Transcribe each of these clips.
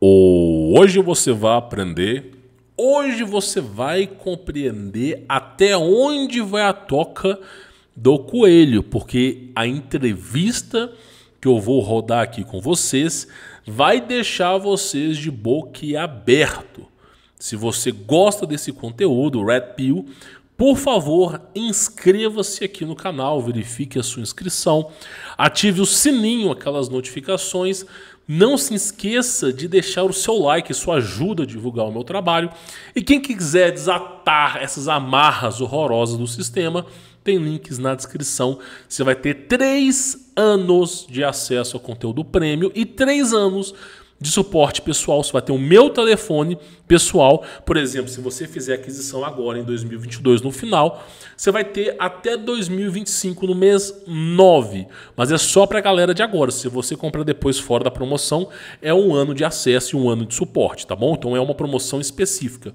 hoje você vai aprender, hoje você vai compreender até onde vai a toca do coelho, porque a entrevista que eu vou rodar aqui com vocês vai deixar vocês de boca aberto. Se você gosta desse conteúdo, Red Pill, por favor, inscreva-se aqui no canal, verifique a sua inscrição, ative o sininho, aquelas notificações, não se esqueça de deixar o seu like, isso ajuda a divulgar o meu trabalho. E quem quiser desatar essas amarras horrorosas do sistema, tem links na descrição. Você vai ter três anos de acesso ao conteúdo prêmio e três anos de suporte pessoal, você vai ter o meu telefone pessoal. Por exemplo, se você fizer aquisição agora em 2022 no final, você vai ter até 2025 no mês 9. Mas é só para a galera de agora. Se você comprar depois fora da promoção, é um ano de acesso e um ano de suporte, tá bom? Então é uma promoção específica.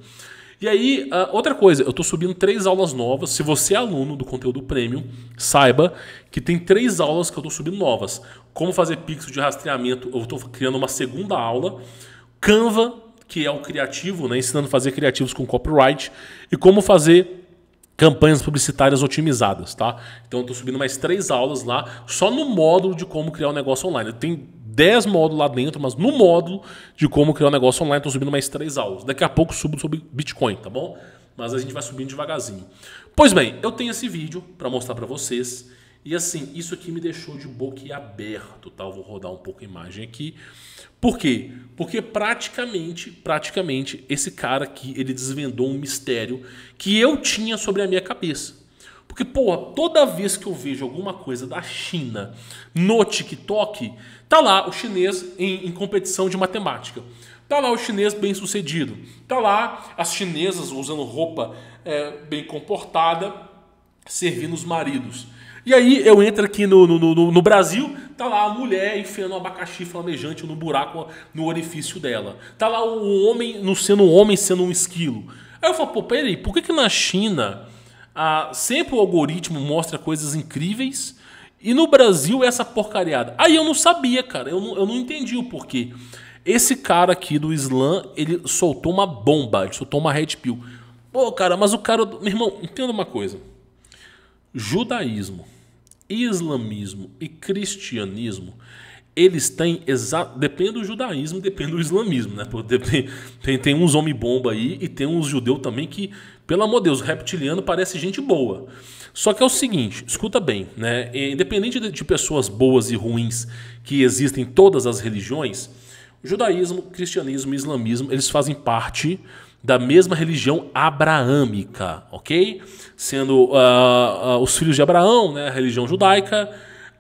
E aí, uh, outra coisa, eu estou subindo três aulas novas. Se você é aluno do conteúdo premium, saiba que tem três aulas que eu estou subindo novas. Como fazer pixel de rastreamento, eu estou criando uma segunda aula. Canva, que é o criativo, né, ensinando a fazer criativos com copyright. E como fazer campanhas publicitárias otimizadas, tá? Então eu tô subindo mais três aulas lá, só no módulo de como criar um negócio online. Tem 10 módulos lá dentro, mas no módulo de como criar um negócio online, estou subindo mais três aulas. Daqui a pouco subo sobre Bitcoin, tá bom? Mas a gente vai subindo devagarzinho. Pois bem, eu tenho esse vídeo para mostrar para vocês. E assim, isso aqui me deixou de boquiaberto, tá? Eu vou rodar um pouco a imagem aqui. Por quê? Porque praticamente, praticamente, esse cara aqui, ele desvendou um mistério que eu tinha sobre a minha cabeça. Porque, pô, toda vez que eu vejo alguma coisa da China no TikTok, tá lá o chinês em, em competição de matemática. Tá lá o chinês bem sucedido. Tá lá as chinesas usando roupa é, bem comportada, servindo os maridos. E aí eu entro aqui no, no, no, no, Brasil, tá lá a mulher enfiando um abacaxi flamejante no buraco, no orifício dela. Tá lá o homem, não sendo um homem, sendo um esquilo. Aí eu falo, pô, peraí, por que, que na China ah, sempre o algoritmo mostra coisas incríveis. E no Brasil, é essa porcariada. Aí eu não sabia, cara. Eu não, eu não entendi o porquê. Esse cara aqui do Islã, ele soltou uma bomba, ele soltou uma red pill. Pô, cara, mas o cara. Meu irmão, entenda uma coisa: judaísmo, islamismo e cristianismo eles têm exato. Depende do judaísmo, depende do islamismo, né? tem, tem uns homem-bomba aí e tem uns judeu também que, pelo amor de Deus, reptiliano parece gente boa. Só que é o seguinte, escuta bem, né? Independente de, pessoas boas e ruins que existem em todas as religiões, o judaísmo, o cristianismo e islamismo, eles fazem parte da mesma religião abraâmica, ok? Sendo uh, uh, os filhos de Abraão, né? A religião judaica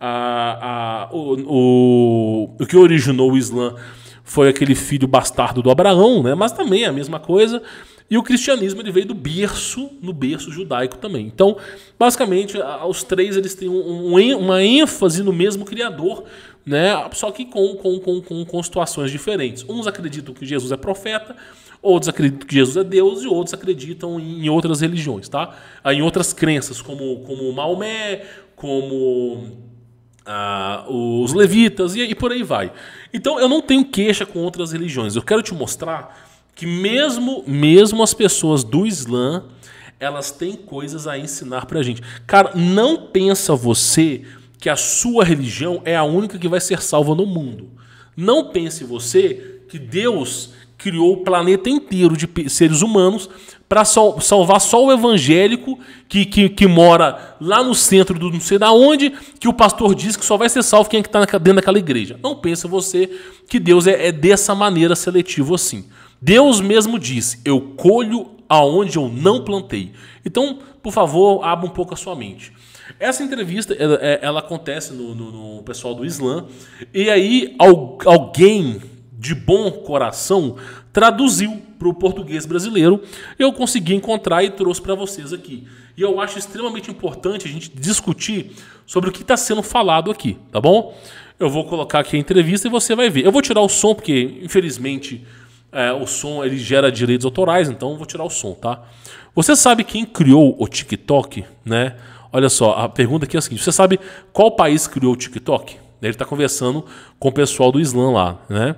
a, a, o, o, o que originou o Islã foi aquele filho bastardo do Abraão, né? mas também é a mesma coisa. E o cristianismo ele veio do berço, no berço judaico também. Então, basicamente, os três eles têm um, um, uma ênfase no mesmo Criador, né? só que com, com, com, com, com situações diferentes. Uns acreditam que Jesus é profeta, outros acreditam que Jesus é Deus e outros acreditam em outras religiões, tá? em outras crenças, como, como Maomé, como uh, os levitas e, e por aí vai. Então eu não tenho queixa com outras religiões. Eu quero te mostrar que mesmo mesmo as pessoas do Islã elas têm coisas a ensinar pra gente. Cara, não pensa você que a sua religião é a única que vai ser salva no mundo. Não pense você que Deus criou o planeta inteiro de seres humanos para sal salvar só o evangélico que, que, que, mora lá no centro do não sei da onde, que o pastor diz que só vai ser salvo quem é está dentro daquela igreja. Não pensa você que Deus é, é dessa maneira seletivo assim. Deus mesmo diz: Eu colho aonde eu não plantei. Então, por favor, abra um pouco a sua mente. Essa entrevista ela, é, ela acontece no, no, no, pessoal do Islã, e aí alguém de bom coração traduziu para o português brasileiro. Eu consegui encontrar e trouxe para vocês aqui. E eu acho extremamente importante a gente discutir sobre o que está sendo falado aqui, tá bom? Eu vou colocar aqui a entrevista e você vai ver. Eu vou tirar o som porque, infelizmente, é, o som ele gera direitos autorais, então vou tirar o som, tá? Você sabe quem criou o TikTok, né? Olha só, a pergunta aqui é a seguinte: você sabe qual país criou o TikTok? Ele está conversando com o pessoal do Islã lá, né?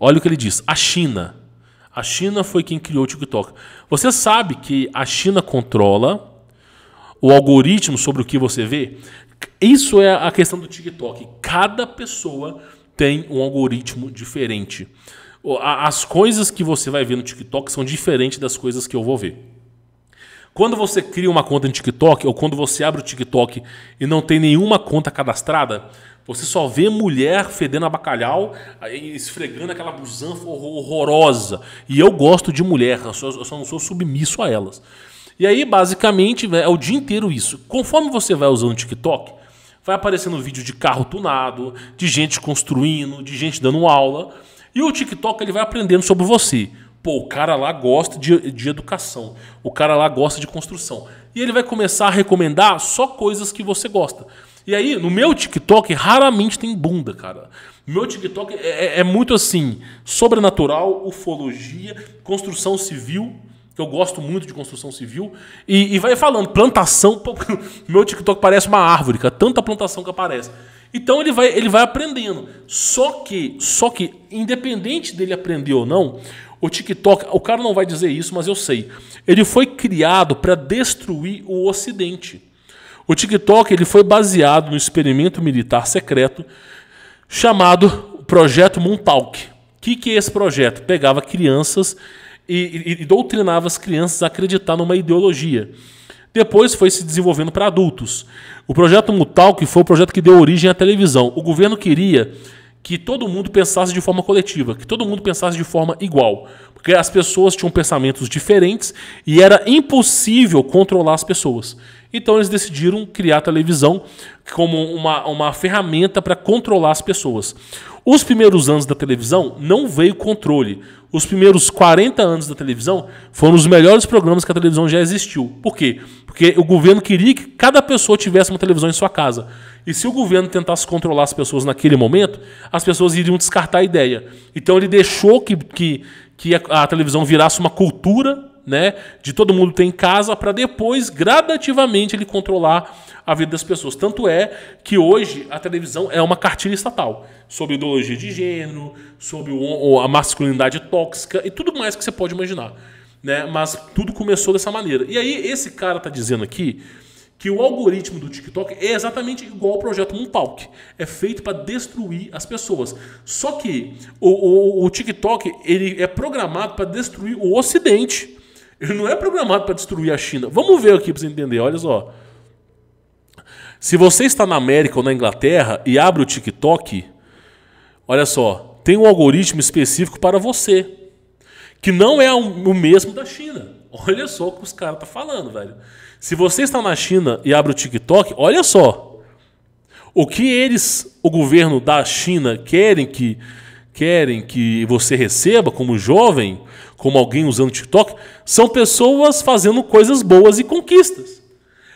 Olha o que ele diz. A China. A China foi quem criou o TikTok. Você sabe que a China controla o algoritmo sobre o que você vê? Isso é a questão do TikTok. Cada pessoa tem um algoritmo diferente. As coisas que você vai ver no TikTok são diferentes das coisas que eu vou ver. Quando você cria uma conta no TikTok ou quando você abre o TikTok e não tem nenhuma conta cadastrada, você só vê mulher fedendo a bacalhau, esfregando aquela busanfa horrorosa. E eu gosto de mulher, eu só, eu só não sou submisso a elas. E aí, basicamente, é o dia inteiro isso. Conforme você vai usando o TikTok, vai aparecendo vídeo de carro tunado, de gente construindo, de gente dando aula. E o TikTok ele vai aprendendo sobre você. Pô, o cara lá gosta de, de educação, o cara lá gosta de construção. E ele vai começar a recomendar só coisas que você gosta. E aí, no meu TikTok, raramente tem bunda, cara. Meu TikTok é, é, é, muito assim: sobrenatural, ufologia, construção civil, que eu gosto muito de construção civil, e, e vai falando, plantação. meu TikTok parece uma árvore, cara, tanta plantação que aparece. Então ele vai, ele vai aprendendo. Só que, só que, independente dele aprender ou não, o TikTok, o cara não vai dizer isso, mas eu sei. Ele foi criado para destruir o Ocidente. O TikTok ele foi baseado no experimento militar secreto chamado Projeto Montauk. O que, que é esse projeto? Pegava crianças e, e, e doutrinava as crianças a acreditar numa ideologia. Depois foi se desenvolvendo para adultos. O projeto Montauk foi o projeto que deu origem à televisão. O governo queria que todo mundo pensasse de forma coletiva, que todo mundo pensasse de forma igual, porque as pessoas tinham pensamentos diferentes e era impossível controlar as pessoas. Então eles decidiram criar a televisão como uma, uma ferramenta para controlar as pessoas. Os primeiros anos da televisão não veio controle. Os primeiros 40 anos da televisão foram os melhores programas que a televisão já existiu. Por quê? Porque o governo queria que cada pessoa tivesse uma televisão em sua casa. E se o governo tentasse controlar as pessoas naquele momento, as pessoas iriam descartar a ideia. Então ele deixou que, que, que a, a televisão virasse uma cultura né, de todo mundo ter em casa para depois gradativamente ele controlar a vida das pessoas. Tanto é que hoje a televisão é uma cartilha estatal sobre ideologia de gênero, sobre o, a masculinidade tóxica e tudo mais que você pode imaginar, né? Mas tudo começou dessa maneira. E aí esse cara tá dizendo aqui que o algoritmo do TikTok é exatamente igual ao projeto Moonpalk. É feito para destruir as pessoas. Só que o, o, o TikTok ele é programado para destruir o Ocidente. Ele não é programado para destruir a China. Vamos ver aqui para você entender. Olha só. Se você está na América ou na Inglaterra e abre o TikTok, olha só, tem um algoritmo específico para você, que não é o mesmo da China. Olha só o que os caras estão tá falando, velho. Se você está na China e abre o TikTok, olha só. O que eles, o governo da China, querem que querem que você receba como jovem, como alguém usando TikTok, são pessoas fazendo coisas boas e conquistas.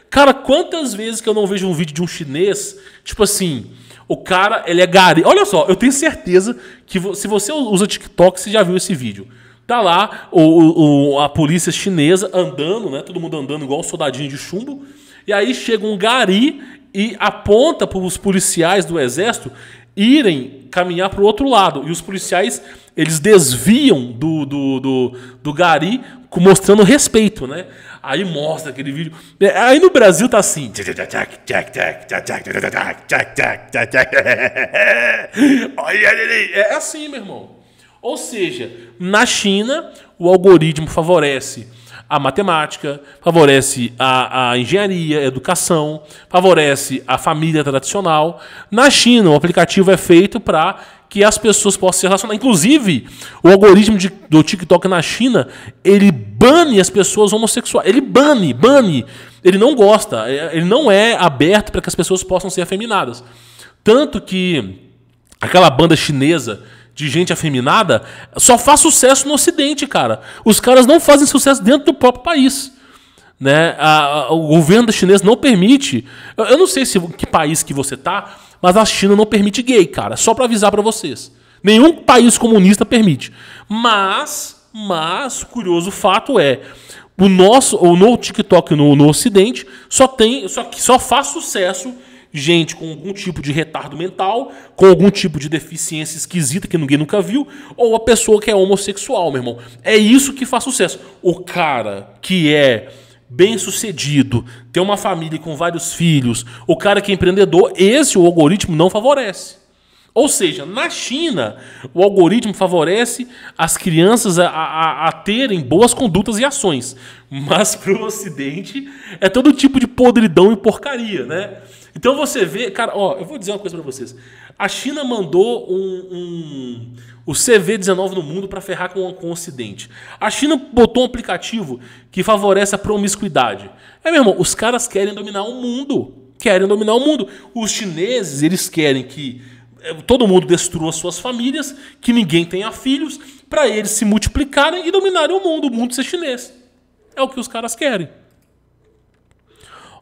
Cara, quantas vezes que eu não vejo um vídeo de um chinês, tipo assim, o cara, ele é gari. Olha só, eu tenho certeza que vo se você usa TikTok, você já viu esse vídeo. Tá lá o, o, a polícia chinesa andando, né? Todo mundo andando igual um soldadinho de chumbo. E aí chega um gari e aponta para os policiais do exército irem caminhar para o outro lado. E os policiais, eles desviam do, do, do, do gari mostrando respeito, né? Aí mostra aquele vídeo. Aí no Brasil tá assim. É assim, meu irmão. Ou seja, na China, o algoritmo favorece a matemática, favorece a, a engenharia, a educação, favorece a família tradicional. Na China, o aplicativo é feito para que as pessoas possam se relacionar. Inclusive, o algoritmo de, do TikTok na China, ele bane as pessoas homossexuais. Ele bane, bane. Ele não gosta, é, ele não é aberto para que as pessoas possam ser afeminadas. Tanto que aquela banda chinesa de gente afeminada só faz sucesso no Ocidente, cara. Os caras não fazem sucesso dentro do próprio país. Né? A, a, o governo chinês não permite. Eu, eu, não sei se que país que você tá, mas a China não permite gay, cara. Só para avisar para vocês. Nenhum país comunista permite. Mas, mas, curioso fato é, o nosso, o no TikTok no, no Ocidente só tem, só que só faz sucesso gente com algum tipo de retardo mental, com algum tipo de deficiência esquisita que ninguém nunca viu, ou a pessoa que é homossexual, meu irmão. É isso que faz sucesso. O cara que é bem sucedido, tem uma família com vários filhos, o cara que é empreendedor, esse o algoritmo não favorece. Ou seja, na China, o algoritmo favorece as crianças a, a, a terem boas condutas e ações. Mas para o Ocidente, é todo tipo de podridão e porcaria, né? Então você vê, cara, ó, eu vou dizer uma coisa para vocês. A China mandou um, um o CV19 no mundo para ferrar com, com o Ocidente. A China botou um aplicativo que favorece a promiscuidade. É, meu irmão, os caras querem dominar o mundo. Querem dominar o mundo. Os chineses, eles querem que eh, todo mundo destrua suas famílias, que ninguém tenha filhos, para eles se multiplicarem e dominarem o mundo, o mundo ser chinês. É o que os caras querem.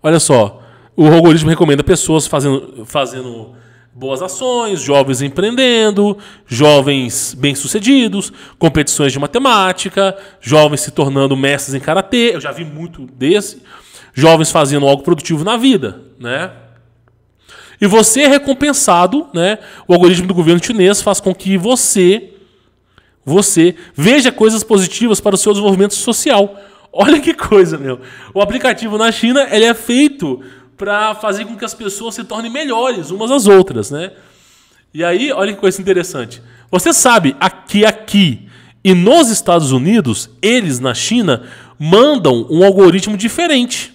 Olha só, o algoritmo recomenda pessoas fazendo, fazendo boas ações, jovens empreendendo, jovens bem-sucedidos, competições de matemática, jovens se tornando mestres em karatê, eu já vi muito desse, jovens fazendo algo produtivo na vida, né? E você é recompensado, né? O algoritmo do governo chinês faz com que você você veja coisas positivas para o seu desenvolvimento social. Olha que coisa, meu. O aplicativo na China, ele é feito para fazer com que as pessoas se tornem melhores umas às outras, né? E aí, olha que coisa interessante. Você sabe aqui aqui e nos Estados Unidos, eles na China mandam um algoritmo diferente.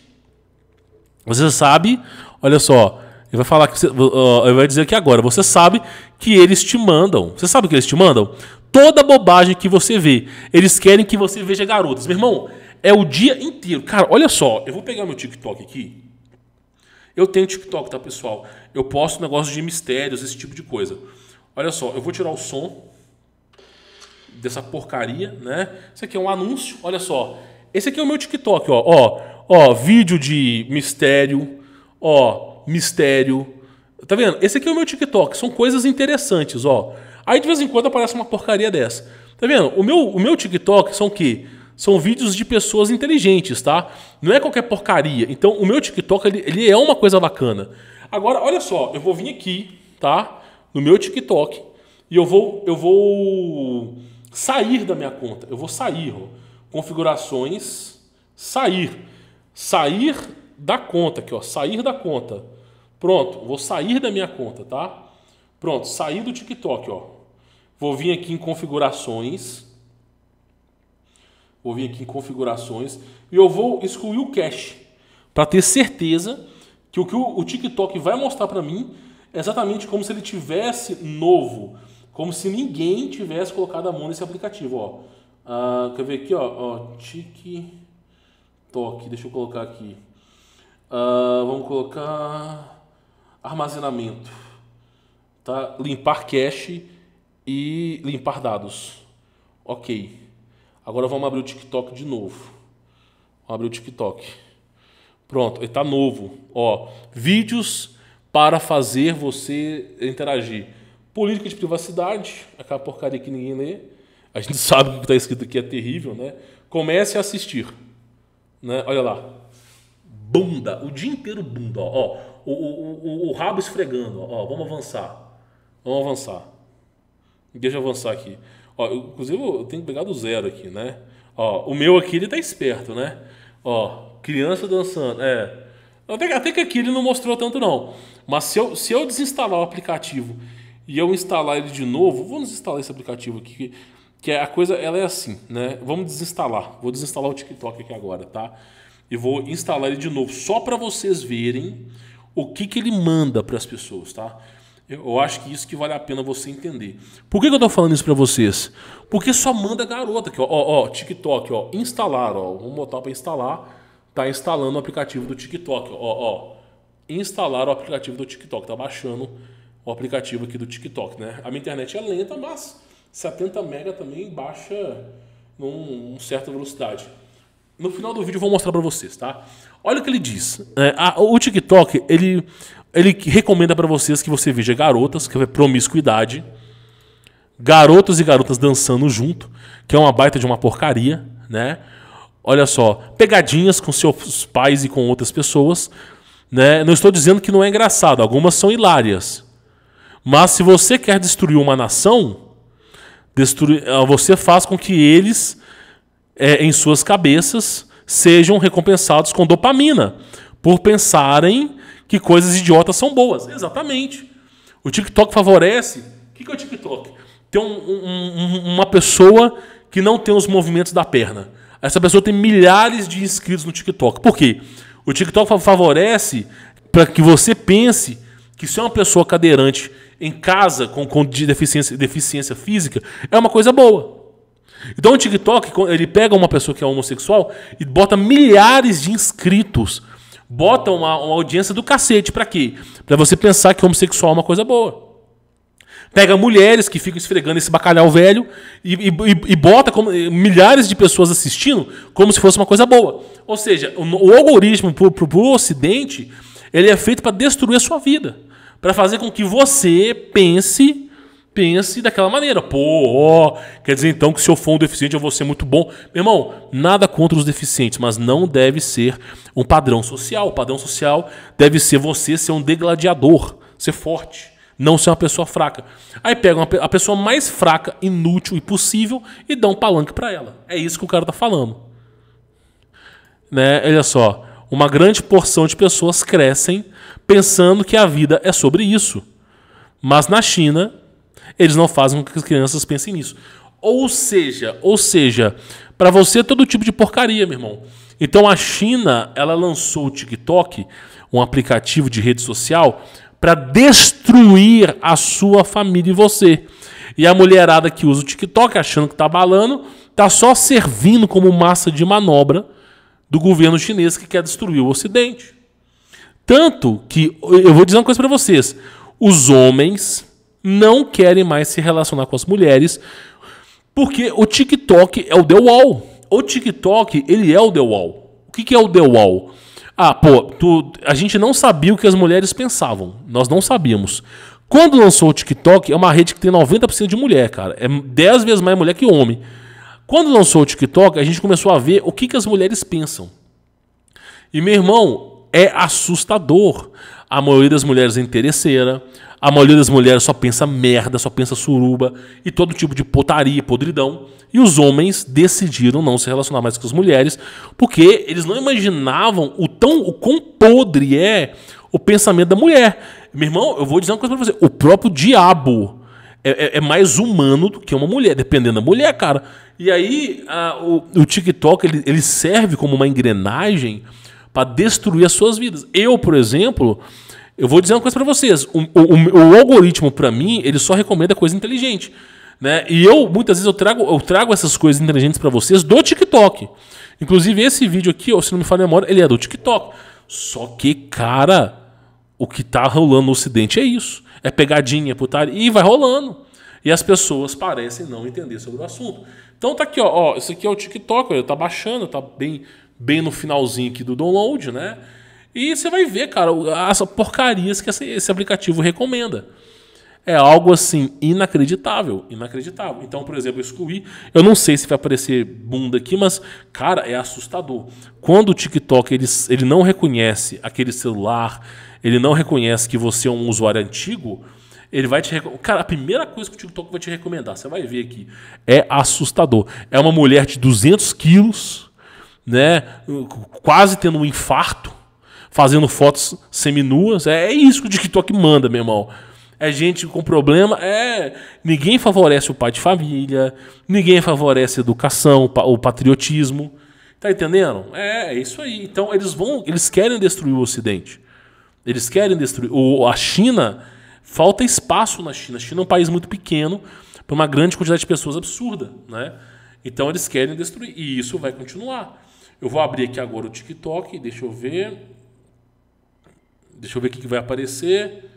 Você sabe, olha só, ele vai falar que você, uh, ele vai dizer que agora você sabe que eles te mandam. Você sabe que eles te mandam? Toda bobagem que você vê, eles querem que você veja garotas. Meu irmão, é o dia inteiro. Cara, olha só, eu vou pegar meu TikTok aqui. Eu tenho TikTok, tá, pessoal? Eu posto negócios de mistérios, esse tipo de coisa. Olha só, eu vou tirar o som dessa porcaria, né? Isso aqui é um anúncio, olha só. Esse aqui é o meu TikTok, ó. Ó, ó vídeo de mistério, ó, mistério. Tá vendo? Esse aqui é o meu TikTok. São coisas interessantes, ó. Aí de vez em quando aparece uma porcaria dessa. Tá vendo? O meu, o meu TikTok são o quê? São vídeos de pessoas inteligentes, tá? Não é qualquer porcaria. Então, o meu TikTok, ele, ele é uma coisa bacana. Agora, olha só. Eu vou vir aqui, tá? No meu TikTok. E eu vou, eu vou sair da minha conta. Eu vou sair, ó. Configurações. Sair. Sair da conta aqui, ó. Sair da conta. Pronto, vou sair da minha conta, tá? Pronto, saí do TikTok, ó. Vou vir aqui em configurações. Vou vir aqui em configurações e eu vou excluir o cache para ter certeza que o que o, TikTok vai mostrar para mim é exatamente como se ele tivesse novo, como se ninguém tivesse colocado a mão nesse aplicativo, ó. Ah, quer ver aqui, ó, ó TikTok, deixa eu colocar aqui. Ah, vamos colocar armazenamento, tá? limpar cache e limpar dados. Ok. Agora vamos abrir o TikTok de novo. Vamos abrir o TikTok. Pronto, ele está novo. Ó, vídeos para fazer você interagir. Política de privacidade, aquela porcaria que ninguém lê. A gente sabe que tá o que está escrito aqui é terrível, né? Comece a assistir. Né? Olha lá bunda, o dia inteiro bunda, ó, ó o, o, o, o, rabo esfregando, ó, vamos avançar, vamos avançar, deixa eu avançar aqui, ó, eu, inclusive eu tenho que pegar do zero aqui, né, ó, o meu aqui ele tá esperto, né, ó, criança dançando, é, até, até que aqui ele não mostrou tanto não, mas se eu, se eu desinstalar o aplicativo e eu instalar ele de novo, vamos desinstalar esse aplicativo aqui, que é a coisa, ela é assim, né, vamos desinstalar, vou desinstalar o TikTok aqui agora, tá, e vou instalar ele de novo só para vocês verem o que, que ele manda para as pessoas, tá? Eu acho que isso que vale a pena você entender. Por que, que eu estou falando isso para vocês? Porque só manda garota aqui, ó, ó, ó, TikTok, ó, instalar, ó, vamos botar para instalar, tá instalando o aplicativo do TikTok, ó, ó, instalar o aplicativo do TikTok, tá baixando o aplicativo aqui do TikTok, né? A minha internet é lenta, mas 70 mega também baixa num, num certa velocidade. No final do vídeo eu vou mostrar para vocês, tá? Olha o que ele diz. É, a, o TikTok, ele, ele recomenda para vocês que você veja garotas, que é promiscuidade, garotos e garotas dançando junto, que é uma baita de uma porcaria, né? Olha só, pegadinhas com seus pais e com outras pessoas, né? Não estou dizendo que não é engraçado, algumas são hilárias. Mas se você quer destruir uma nação, destruir, ah, você faz com que eles é, em suas cabeças sejam recompensados com dopamina por pensarem que coisas idiotas são boas. Exatamente. O TikTok favorece. O que, que é o TikTok? Tem um, um, uma pessoa que não tem os movimentos da perna. Essa pessoa tem milhares de inscritos no TikTok. Por quê? O TikTok favorece para que você pense que se é uma pessoa cadeirante em casa com, com deficiência, deficiência física é uma coisa boa. Então o TikTok, ele pega uma pessoa que é homossexual e bota milhares de inscritos. Bota uma, uma audiência do cacete. Para quê? Para você pensar que homossexual é uma coisa boa. Pega mulheres que ficam esfregando esse bacalhau velho e, e, e bota como, eh, milhares de pessoas assistindo como se fosse uma coisa boa. Ou seja, o, o algoritmo pro, pro, pro ocidente, ele é feito para destruir a sua vida. para fazer com que você pense pense daquela maneira. Pô, ó, quer dizer então que se eu for um deficiente eu vou ser muito bom. Meu irmão, nada contra os deficientes, mas não deve ser um padrão social. O padrão social deve ser você ser um degladiador, ser forte, não ser uma pessoa fraca. Aí pega uma, a pessoa mais fraca, inútil e possível e dá um palanque para ela. É isso que o cara tá falando. Né? Olha só, uma grande porção de pessoas crescem pensando que a vida é sobre isso. Mas na China, eles não fazem com que as crianças pensem nisso. Ou seja, ou seja, para você é todo tipo de porcaria, meu irmão. Então a China, ela lançou o TikTok, um aplicativo de rede social, para destruir a sua família e você. E a mulherada que usa o TikTok achando que tá balando, tá só servindo como massa de manobra do governo chinês que quer destruir o Ocidente. Tanto que eu vou dizer uma coisa para vocês: os homens não querem mais se relacionar com as mulheres, porque o TikTok é o The Wall. O TikTok, ele é o The Wall. O que, que é o The Wall? Ah, pô, tu, a gente não sabia o que as mulheres pensavam. Nós não sabíamos. Quando lançou o TikTok, é uma rede que tem 90% de mulher, cara. É 10 vezes mais mulher que homem. Quando lançou o TikTok, a gente começou a ver o que, que as mulheres pensam. E, meu irmão, é assustador. A maioria das mulheres é interesseira. A maioria das mulheres só pensa merda, só pensa suruba e todo tipo de potaria, podridão. E os homens decidiram não se relacionar mais com as mulheres porque eles não imaginavam o tão o quão podre é o pensamento da mulher. Meu irmão, eu vou dizer uma coisa pra você: o próprio diabo é, é, é mais humano do que uma mulher, dependendo da mulher, cara. E aí a, o, o TikTok ele, ele serve como uma engrenagem para destruir as suas vidas. Eu, por exemplo, eu vou dizer uma coisa para vocês: o, o, o algoritmo, para mim, ele só recomenda coisa inteligente. Né? E eu, muitas vezes, eu trago, eu trago essas coisas inteligentes para vocês do TikTok. Inclusive, esse vídeo aqui, ó, se não me falha a memória, ele é do TikTok. Só que, cara, o que tá rolando no Ocidente é isso. É pegadinha, putaria, e vai rolando. E as pessoas parecem não entender sobre o assunto. Então tá aqui, ó, ó isso aqui é o TikTok, ó, tá baixando, tá bem bem no finalzinho aqui do download, né? E você vai ver, cara, as porcarias que esse aplicativo recomenda. É algo assim inacreditável, inacreditável. Então, por exemplo, eu excluí, eu não sei se vai aparecer bunda aqui, mas cara, é assustador. Quando o TikTok ele, ele não reconhece aquele celular, ele não reconhece que você é um usuário antigo, ele vai te recomendar. Cara, a primeira coisa que o TikTok vai te recomendar, você vai ver aqui, é assustador. É uma mulher de 200 quilos né? Quase tendo um infarto, fazendo fotos seminuas. É, é isso que o TikTok manda, meu irmão. É gente com problema. É. Ninguém favorece o pai de família, ninguém favorece a educação, o patriotismo. Tá entendendo? É, é isso aí. Então eles vão. Eles querem destruir o Ocidente. Eles querem destruir. O, a China. Falta espaço na China. A China é um país muito pequeno para uma grande quantidade de pessoas absurda, né? Então eles querem destruir. E isso vai continuar. Eu vou abrir aqui agora o TikTok, deixa eu ver. Deixa eu ver o que, vai aparecer.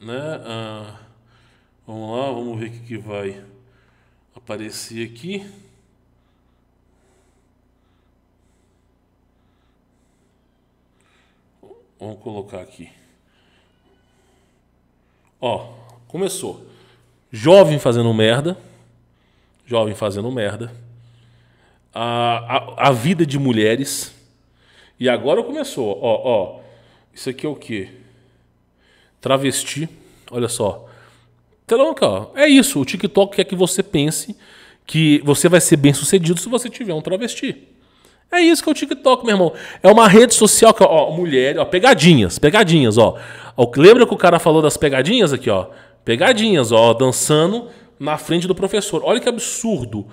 Né? Ah, vamos lá, vamos ver o que vai aparecer aqui. Vamos colocar aqui. Ó, começou. Jovem fazendo merda. Jovem fazendo merda a, a, a vida de mulheres. E agora começou, ó, ó. Isso aqui é o quê? Travesti. Olha só. Então, é isso. O TikTok quer que você pense que você vai ser bem sucedido se você tiver um travesti. É isso que é o TikTok, meu irmão. É uma rede social que, ó, mulher, ó, pegadinhas, pegadinhas, ó. Lembra que o cara falou das pegadinhas aqui, ó? Pegadinhas, ó, dançando na frente do professor. Olha que absurdo.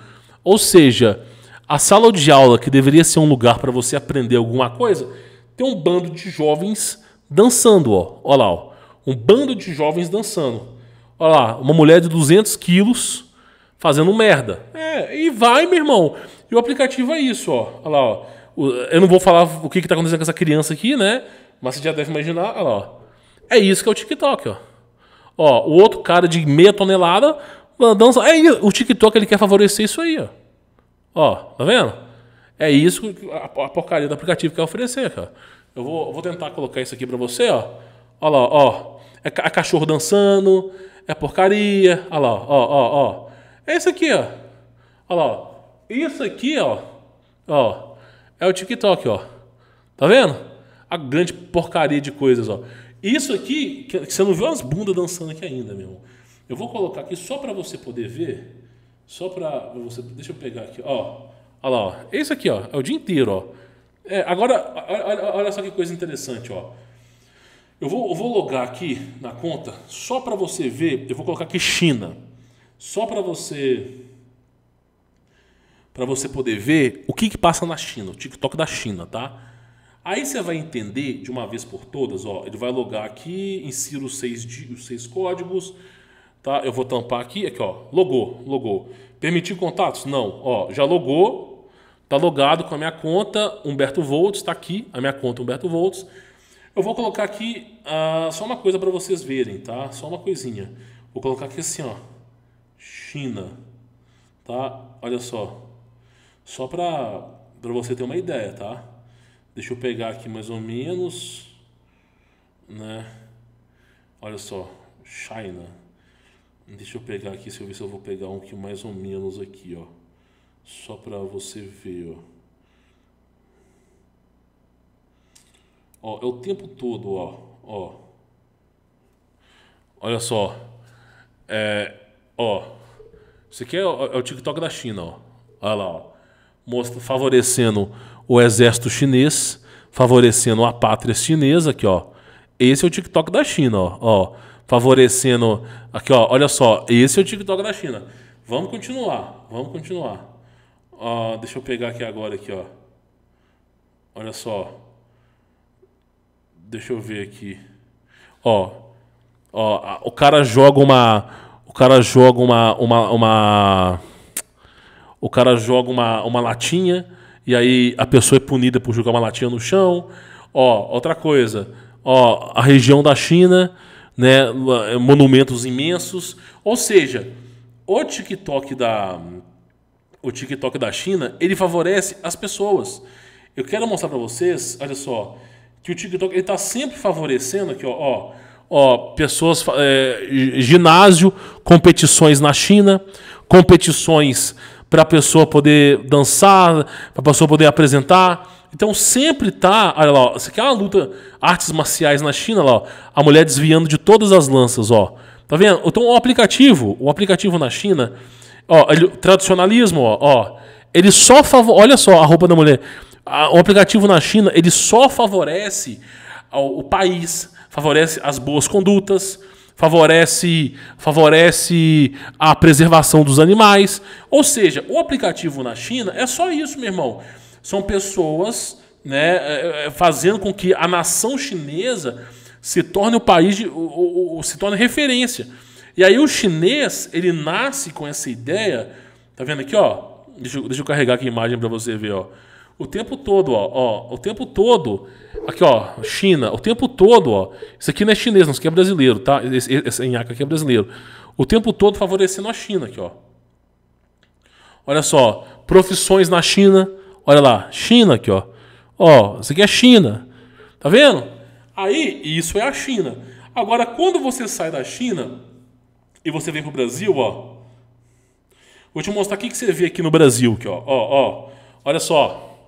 Ou seja, a sala de aula, que deveria ser um lugar para você aprender alguma coisa, tem um bando de jovens dançando, ó. Olha lá, ó. Um bando de jovens dançando. Olha lá, uma mulher de 200 quilos fazendo merda. É, e vai, meu irmão. E o aplicativo é isso, ó. Olha lá, ó. Eu não vou falar o que está acontecendo com essa criança aqui, né? Mas você já deve imaginar, olha lá, ó. É isso que é o TikTok, ó. Ó, o outro cara de meia tonelada dança. É, o TikTok ele quer favorecer isso aí, ó. Ó, tá vendo? É isso que a, a porcaria do aplicativo quer oferecer, cara. Eu vou, vou tentar colocar isso aqui para você, ó. Olha lá, ó. É, é, cachorro dançando, é porcaria. Olha lá, ó, ó, ó. É isso aqui, ó. Olha lá, ó. Isso aqui, ó. Ó. É o TikTok, ó. Tá vendo? A grande porcaria de coisas, ó. Isso aqui, que você não viu as bundas dançando aqui ainda, meu irmão. Eu vou colocar aqui só para você poder ver só para você, deixa eu pegar aqui, ó. Olha lá, ó. Esse aqui, ó, é o dia inteiro, ó. É, agora, olha, olha só que coisa interessante, ó. Eu vou, eu vou logar aqui na conta só para você ver. Eu vou colocar aqui China, só para você para você poder ver o que, que passa na China, o TikTok da China, tá? Aí você vai entender de uma vez por todas, ó, ele vai logar aqui, insira os seis, os seis códigos, Tá? Eu vou tampar aqui, aqui ó, logou, logou. Permitir contatos? Não, ó, já logou, tá logado com a minha conta Humberto Volts, está aqui a minha conta Humberto Volts. Eu vou colocar aqui ah, só uma coisa para vocês verem, tá? Só uma coisinha. Vou colocar aqui assim, ó, China, tá? Olha só, só para para você ter uma ideia, tá? Deixa eu pegar aqui mais ou menos, né? Olha só, China. Deixa eu pegar aqui, se eu ver se eu vou pegar um que mais ou menos aqui, ó. Só para você ver, ó. Ó, é o tempo todo, ó. Ó. Olha só. É, ó. Isso aqui é, é o TikTok da China, ó. Olha lá, ó. Mostra, favorecendo o exército chinês, favorecendo a pátria chinesa aqui, ó. Esse é o TikTok da China, ó. ó favorecendo. Aqui, ó, olha só, esse é o TikTok da China. Vamos continuar, vamos continuar. Ó, deixa eu pegar aqui agora aqui, ó. Olha só. Deixa eu ver aqui. Ó, ó, o cara joga uma o cara joga uma uma, uma o cara joga uma, uma latinha e aí a pessoa é punida por jogar uma latinha no chão. Ó, outra coisa. Ó, a região da China né, monumentos imensos. Ou seja, o TikTok da o TikTok da China, ele favorece as pessoas. Eu quero mostrar para vocês, olha só, que o TikTok ele tá sempre favorecendo aqui, ó, ó, ó pessoas é, ginásio, competições na China, competições para a pessoa poder dançar, para a pessoa poder apresentar, então sempre tá. Olha lá, ó, você quer é uma luta artes marciais na China, lá, ó, a mulher desviando de todas as lanças, ó. Tá vendo? Então o aplicativo, o aplicativo na China, ó, ele, tradicionalismo, ó, ó, ele só favorece. Olha só a roupa da mulher. A, o aplicativo na China, ele só favorece o país, favorece as boas condutas, favorece, favorece a preservação dos animais. Ou seja, o aplicativo na China é só isso, meu irmão são pessoas né, é, é, fazendo com que a nação chinesa se torne o país, de, o, o, se torne referência. E aí o chinês, ele nasce com essa ideia, tá vendo aqui, ó? Deixa, eu, deixa eu carregar aqui a imagem para você ver, ó. O tempo todo, ó, ó, o tempo todo, aqui, ó, China, o tempo todo, ó, isso aqui não é chinês, não, isso aqui é brasileiro, tá? Esse, esse Inhaca aqui é brasileiro. O tempo todo favorecendo a China, aqui, ó. Olha só, profissões na China, Olha lá, China aqui, ó. Ó, isso aqui é China. Tá vendo? Aí, isso é a China. Agora, quando você sai da China e você vem pro Brasil, ó. Vou te mostrar o que, você vê aqui no Brasil, aqui, ó. Ó, ó. Olha só.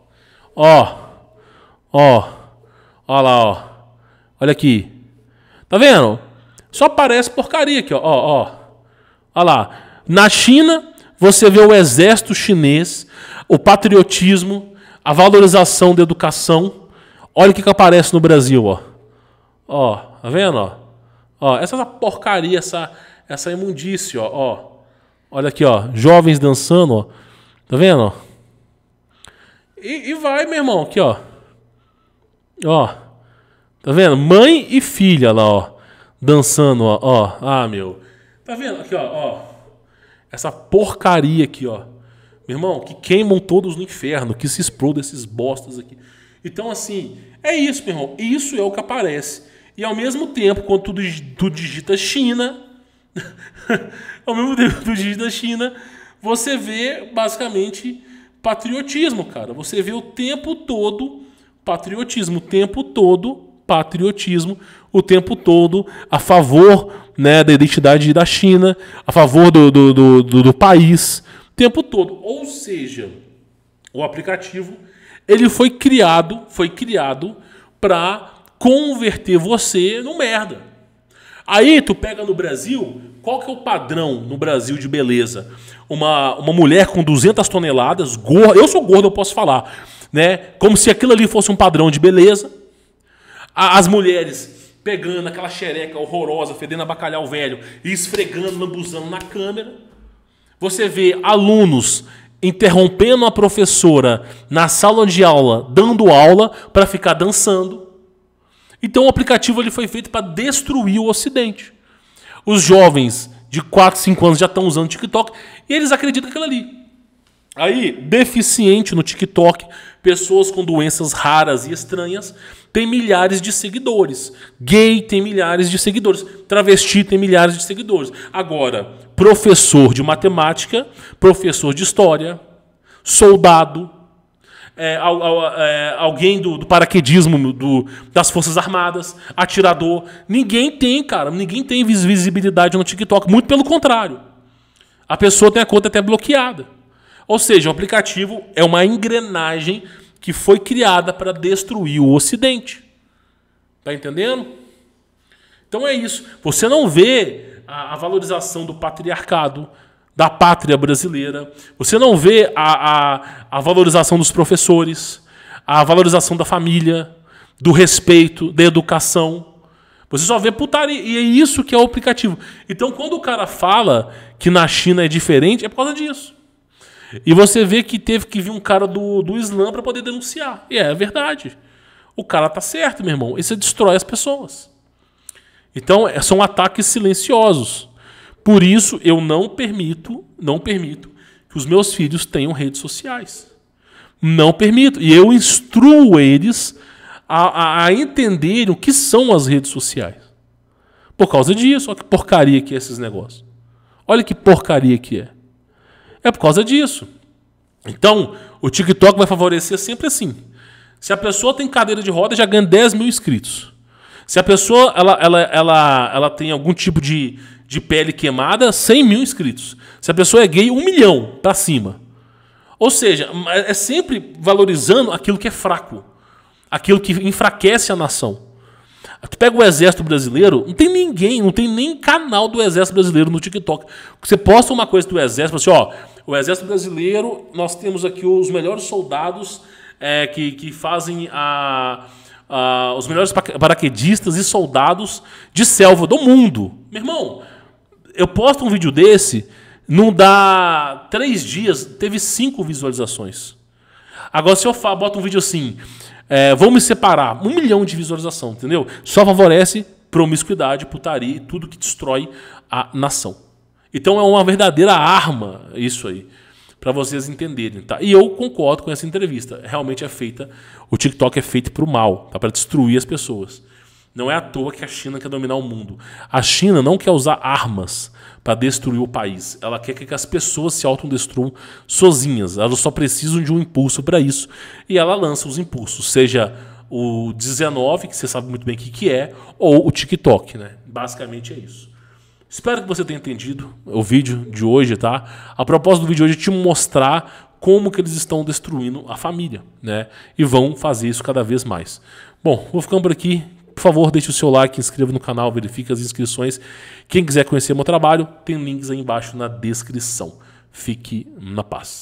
Ó. Ó. olha lá, ó. Olha aqui. Tá vendo? Só parece porcaria aqui, ó. Ó, ó. Olha lá. Na China, você vê o exército chinês, o patriotismo, a valorização da educação. Olha o que, que aparece no Brasil, ó. Ó, tá vendo, ó? Ó, essa porcaria, essa, essa imundícia, ó, ó. Olha aqui, ó. Jovens dançando, ó. Tá vendo, ó? E, e vai, meu irmão, aqui, ó. Ó. Tá vendo? Mãe e filha lá, ó. Dançando, ó. ó. Ah, meu. Tá vendo? Aqui, ó. ó. Essa porcaria aqui, ó. Meu irmão, que queimam todos no inferno, que se explodam esses bostas aqui. Então, assim, é isso, meu irmão. Isso é o que aparece. E ao mesmo tempo, quando tu, tu digita China, ao mesmo tempo que tu digita China, você vê basicamente patriotismo, cara. Você vê o tempo todo patriotismo, o tempo todo patriotismo o tempo todo a favor né, da identidade da China, a favor do, do, do, do, do país, o tempo todo. Ou seja, o aplicativo ele foi criado, foi criado para converter você no merda. Aí tu pega no Brasil, qual que é o padrão no Brasil de beleza? Uma, uma mulher com 200 toneladas, gorda, eu sou gordo, eu posso falar, né? Como se aquilo ali fosse um padrão de beleza as mulheres pegando aquela xereca horrorosa, fedendo a bacalhau velho e esfregando, lambuzando na câmera. Você vê alunos interrompendo a professora na sala de aula, dando aula para ficar dançando. Então o aplicativo ele foi feito para destruir o ocidente. Os jovens de 4, 5 anos já estão usando o TikTok e eles acreditam aquilo ali. Aí, deficiente no TikTok, pessoas com doenças raras e estranhas tem milhares de seguidores. Gay tem milhares de seguidores. Travesti tem milhares de seguidores. Agora, professor de matemática, professor de história, soldado, é, é, alguém do, do paraquedismo do, das Forças Armadas, atirador. Ninguém tem, cara. Ninguém tem visibilidade no TikTok. Muito pelo contrário. A pessoa tem a conta até bloqueada. Ou seja, o aplicativo é uma engrenagem que foi criada para destruir o Ocidente. Tá entendendo? Então é isso. Você não vê a, a valorização do patriarcado, da pátria brasileira. Você não vê a, a, a valorização dos professores, a valorização da família, do respeito, da educação. Você só vê putaria. E é isso que é o aplicativo. Então, quando o cara fala que na China é diferente, é por causa disso. E você vê que teve que vir um cara do, do Islã para poder denunciar. E é verdade. O cara tá certo, meu irmão. Isso destrói as pessoas. Então, é, são ataques silenciosos. Por isso, eu não permito, não permito que os meus filhos tenham redes sociais. Não permito. E eu instruo eles a, a, a entenderem o que são as redes sociais. Por causa disso, olha que porcaria que é esses negócios. Olha que porcaria que é. É por causa disso. Então, o TikTok vai favorecer sempre assim. Se a pessoa tem cadeira de roda, já ganha 10 mil inscritos. Se a pessoa ela, ela, ela, ela tem algum tipo de, de pele queimada, 100 mil inscritos. Se a pessoa é gay, 1 milhão para cima. Ou seja, é, é sempre valorizando aquilo que é fraco, aquilo que enfraquece a nação. Tu pega o exército brasileiro, não tem ninguém, não tem nem canal do exército brasileiro no TikTok. Você posta uma coisa do exército, assim, ó, o Exército Brasileiro, nós temos aqui os melhores soldados é, que, que fazem a, a, os melhores paraquedistas e soldados de selva do mundo. Meu irmão, eu posto um vídeo desse, não dá três dias, teve cinco visualizações. Agora, se eu boto um vídeo assim, é, vou me separar, um milhão de visualização, entendeu? Só favorece promiscuidade, putaria e tudo que destrói a nação. Então é uma verdadeira arma isso aí, para vocês entenderem, tá? E eu concordo com essa entrevista. Realmente é feita, o TikTok é feito para o mal, tá? Para destruir as pessoas. Não é à toa que a China quer dominar o mundo. A China não quer usar armas para destruir o país. Ela quer que as pessoas se autodestruam sozinhas. Elas só precisam de um impulso para isso. E ela lança os impulsos, seja o 19, que você sabe muito bem o que, que é, ou o TikTok. Né? Basicamente é isso. Espero que você tenha entendido o vídeo de hoje, tá? A propósito do vídeo de hoje é te mostrar como que eles estão destruindo a família, né? E vão fazer isso cada vez mais. Bom, vou ficando por aqui. Por favor, deixe o seu like, inscreva no canal, verifique as inscrições. Quem quiser conhecer meu trabalho, tem links aí embaixo na descrição. Fique na paz.